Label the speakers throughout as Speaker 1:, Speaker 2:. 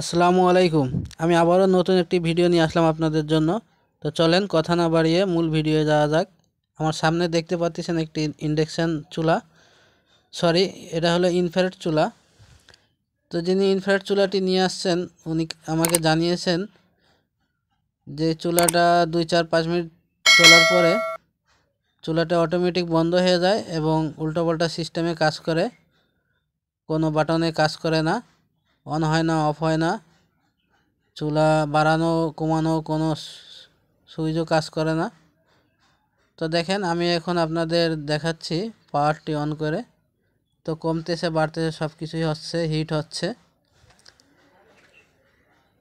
Speaker 1: আসসালামু আলাইকুম আমি আবারও নতুন একটি ভিডিও নিয়ে আসলাম আপনাদের জন্য তো চলেন কথা না বাড়িয়ে মূল ভিডিওয়ে যাওয়া যাক আমার সামনে দেখতে পাচ্ছেন একটি ইন্ডেকশান চুলা সরি এটা হলো ইনফ্রেড চুলা তো যিনি ইনফ্রেড চুলাটি নিয়ে আসছেন উনি আমাকে জানিয়েছেন যে চুলাটা দুই চার পাঁচ মিনিট চলার পরে চুলাটা অটোমেটিক বন্ধ হয়ে যায় এবং উল্টোপাল্টা সিস্টেমে কাজ করে কোনো বাটনে কাজ করে না অন হয় না অফ হয় না চুলা বাড়ানো কমানো কোনো সুইচও কাজ করে না তো দেখেন আমি এখন আপনাদের দেখাচ্ছি পাওয়ারটি অন করে তো কমতেছে বাড়তেছে সব কিছুই হচ্ছে হিট হচ্ছে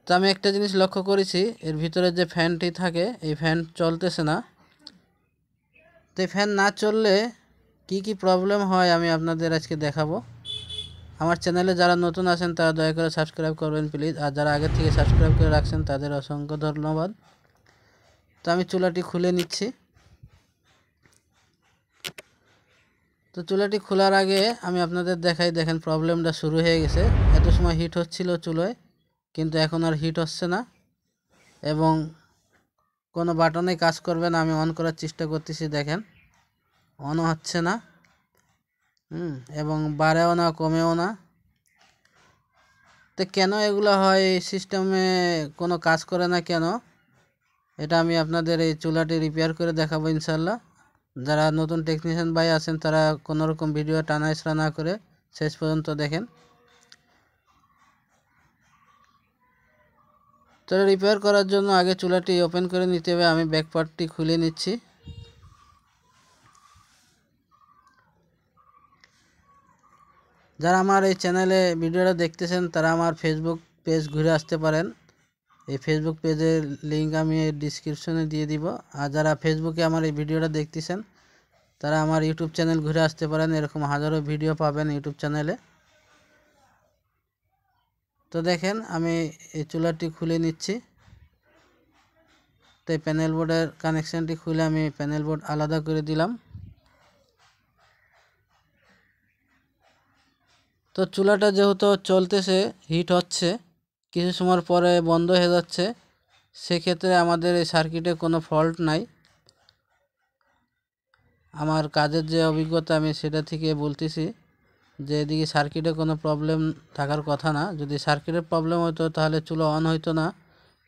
Speaker 1: তো আমি একটা জিনিস লক্ষ্য করেছি এর ভিতরে যে ফ্যানটি থাকে এই ফ্যান চলতেছে না তো ফ্যান না চললে কি কি প্রবলেম হয় আমি আপনাদের আজকে দেখাবো আমার চ্যানেলে যারা নতুন আছেন তারা দয়া করে সাবস্ক্রাইব করবেন প্লিজ আর যারা আগে থেকে সাবস্ক্রাইব করে রাখছেন তাদের অসংখ্য ধন্যবাদ তো আমি চুলাটি খুলে নিচ্ছি তো চুলাটি খোলার আগে আমি আপনাদের দেখাই দেখেন প্রবলেমটা শুরু হয়ে গেছে এত সময় হিট হচ্ছিল চুলোয় কিন্তু এখন আর হিট হচ্ছে না এবং কোনো বাটনে কাজ করবে না আমি অন করার চেষ্টা করতেছি দেখেন অনও হচ্ছে না হুম এবং বাড়েও না কমেও না তো কেন এগুলো হয় এই সিস্টেমে কোনো কাজ করে না কেন এটা আমি আপনাদের এই চুলাটি রিপেয়ার করে দেখাবো ইনশাল্লাহ যারা নতুন টেকনিশিয়ান ভাই আছেন তারা কোনো রকম ভিডিও টানা ইসরা না করে শেষ পর্যন্ত দেখেন তো রিপেয়ার করার জন্য আগে চুলাটি ওপেন করে নিতে হবে আমি ব্যাকপার্টটি খুলে নিচ্ছি যারা আমার এই চ্যানেলে ভিডিওটা দেখতেছেন তারা আমার ফেসবুক পেজ ঘুরে আসতে পারেন এই ফেসবুক পেজের লিঙ্ক আমি ডিসক্রিপশনে দিয়ে দিব আর যারা ফেসবুকে আমার এই ভিডিওটা দেখতেছেন তারা আমার ইউটিউব চ্যানেল ঘুরে আসতে পারেন এরকম হাজারো ভিডিও পাবেন ইউটিউব চ্যানেলে তো দেখেন আমি এই চুলাটি খুলে নিচ্ছি তো এই প্যানেল বোর্ডের কানেকশানটি খুলে আমি প্যানেল বোর্ড আলাদা করে দিলাম তো চুলাটা যেহেতু চলতেছে হিট হচ্ছে কিছু সময় পরে বন্ধ হয়ে যাচ্ছে সেক্ষেত্রে আমাদের এই সার্কিটে কোনো ফল্ট নাই আমার কাজের যে অভিজ্ঞতা আমি সেটা থেকে বলতেছি যে এদিকে সার্কিটে কোনো প্রবলেম থাকার কথা না যদি সার্কিটের প্রবলেম হতো তাহলে চুলো অন হইতো না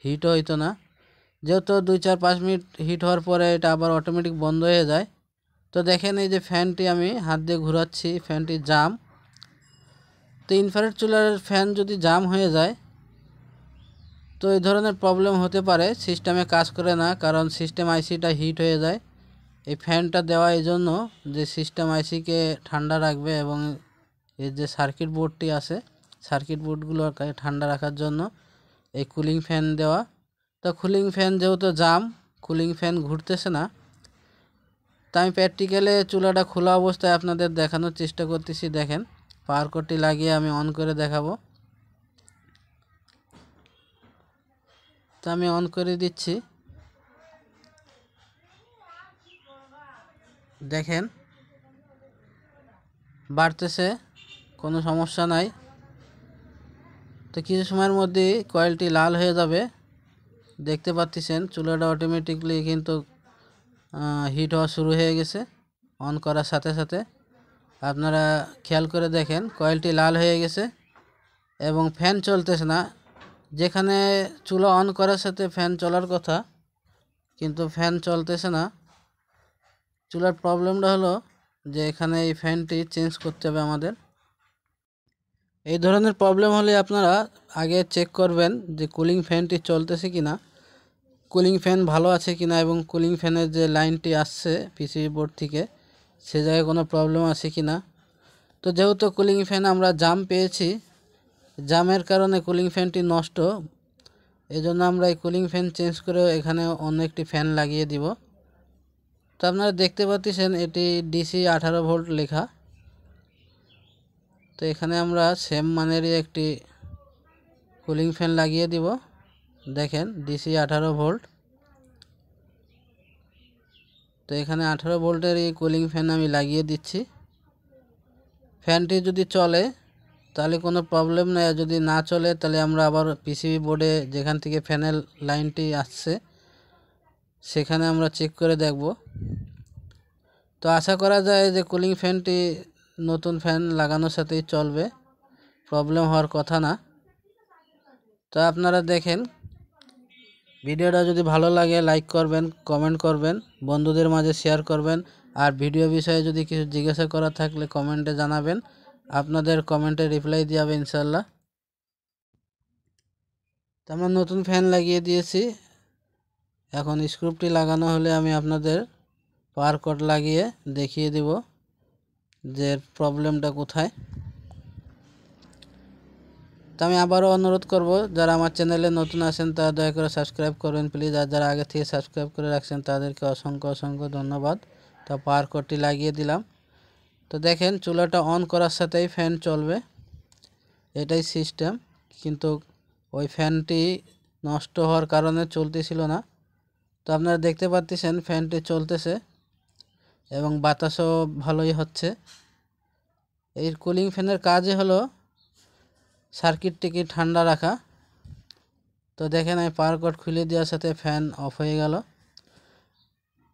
Speaker 1: হিটও হইতো না যেহেতু দুই চার পাঁচ মিনিট হিট হওয়ার পরে এটা আবার অটোমেটিক বন্ধ হয়ে যায় তো দেখেন এই যে ফ্যানটি আমি হাত দিয়ে ঘুরাচ্ছি ফ্যানটি জাম তো ইনফ্রারেড চুলার ফ্যান যদি জাম হয়ে যায় তো এই ধরনের প্রবলেম হতে পারে সিস্টেমে কাজ করে না কারণ সিস্টেম আইসিটা হিট হয়ে যায় এই ফ্যানটা দেওয়া এই জন্য যে সিস্টেম আইসিকে ঠান্ডা রাখবে এবং এর যে সার্কিট বোর্ডটি আছে সার্কিট বোর্ডগুলো ঠান্ডা রাখার জন্য এই কুলিং ফ্যান দেওয়া তো কুলিং ফ্যান যেহেতু জাম কুলিং ফ্যান ঘুরতেছে না তা আমি প্র্যাকটিক্যালে চুলাটা খোলা অবস্থায় আপনাদের দেখানোর চেষ্টা করতেছি দেখেন পাওয়ার কোডটি লাগিয়ে আমি অন করে দেখাবো তো আমি অন করে দিচ্ছি দেখেন বাড়তেছে কোনো সমস্যা নাই তো কিছু সময়ের মধ্যেই কয়েলটি লাল হয়ে যাবে দেখতে পাচ্ছেন চুলাটা অটোমেটিকলি কিন্তু হিট হওয়া শুরু হয়ে গেছে অন করার সাথে সাথে আপনারা খেয়াল করে দেখেন কয়েলটি লাল হয়ে গেছে এবং ফ্যান চলতেছে না যেখানে চুলা অন করার সাথে ফ্যান চলার কথা কিন্তু ফ্যান চলতেছে না চুলার প্রবলেমটা হলো যে এখানে এই ফ্যানটি চেঞ্জ করতে হবে আমাদের এই ধরনের প্রবলেম হলে আপনারা আগে চেক করবেন যে কুলিং ফ্যানটি চলতেছে কি না কুলিং ফ্যান ভালো আছে কি না এবং কুলিং ফ্যানের যে লাইনটি আসছে পিসিবি বোর্ড থেকে সে জায়গায় কোনো প্রবলেম আছে কি না তো যেহেতু কুলিং ফ্যান আমরা জাম পেয়েছি জামের কারণে কুলিং ফ্যানটি নষ্ট এজন্য আমরা এই কুলিং ফ্যান চেঞ্জ করে এখানে অন্য একটি ফ্যান লাগিয়ে দিব তো আপনারা দেখতে পাচ্ছেন এটি ডিসি আঠারো ভোল্ট লেখা তো এখানে আমরা সেম মানেরই একটি কুলিং ফ্যান লাগিয়ে দিব দেখেন ডিসি আঠারো ভোল্ট তো এখানে আঠারো ভোল্টের এই কুলিং ফ্যান আমি লাগিয়ে দিচ্ছি ফ্যানটি যদি চলে তাহলে কোনো প্রবলেম নেই আর যদি না চলে তাহলে আমরা আবার পিসিবি বোর্ডে যেখান থেকে ফ্যানের লাইনটি আসছে সেখানে আমরা চেক করে দেখব তো আশা করা যায় যে কুলিং ফ্যানটি নতুন ফ্যান লাগানোর সাথেই চলবে প্রবলেম হওয়ার কথা না তো আপনারা দেখেন ভিডিওটা যদি ভালো লাগে লাইক করবেন কমেন্ট করবেন বন্ধুদের মাঝে শেয়ার করবেন আর ভিডিও বিষয়ে যদি কিছু জিজ্ঞাসা করা থাকলে কমেন্টে জানাবেন আপনাদের কমেন্টে রিপ্লাই দিয়ে হবে ইনশাল্লাহ তো আমরা নতুন ফ্যান লাগিয়ে দিয়েছি এখন স্ক্রুপটি লাগানো হলে আমি আপনাদের পাওয়ার কট লাগিয়ে দেখিয়ে দেব যে প্রবলেমটা কোথায় তো আমি আবারও অনুরোধ করব যারা আমার চ্যানেলে নতুন আছেন তারা দয়া করে সাবস্ক্রাইব করবেন প্লিজ আর যারা আগে থেকে সাবস্ক্রাইব করে রাখছেন তাদেরকে অসংখ্য অসংখ্য ধন্যবাদ তো পাওয়ার কোডটি লাগিয়ে দিলাম তো দেখেন চুলাটা অন করার সাথেই ফ্যান চলবে এটাই সিস্টেম কিন্তু ওই ফ্যানটি নষ্ট হওয়ার কারণে চলতেছিল ছিল না তো আপনারা দেখতে পাচ্ছেন ফ্যানটি চলতেছে এবং বাতাসও ভালোই হচ্ছে এই কুলিং ফ্যানের কাজই হলো সার্কিটটিকে ঠান্ডা রাখা তো দেখেন আমি পাওয়ার কট খুলে দেওয়ার সাথে ফ্যান অফ হয়ে গেল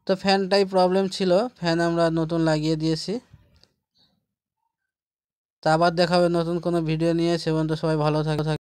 Speaker 1: তো ফ্যানটাই প্রবলেম ছিল ফ্যান আমরা নতুন লাগিয়ে দিয়েছি তা আবার দেখাবে নতুন কোনো ভিডিও নিয়ে সে সবাই ভালো থাকে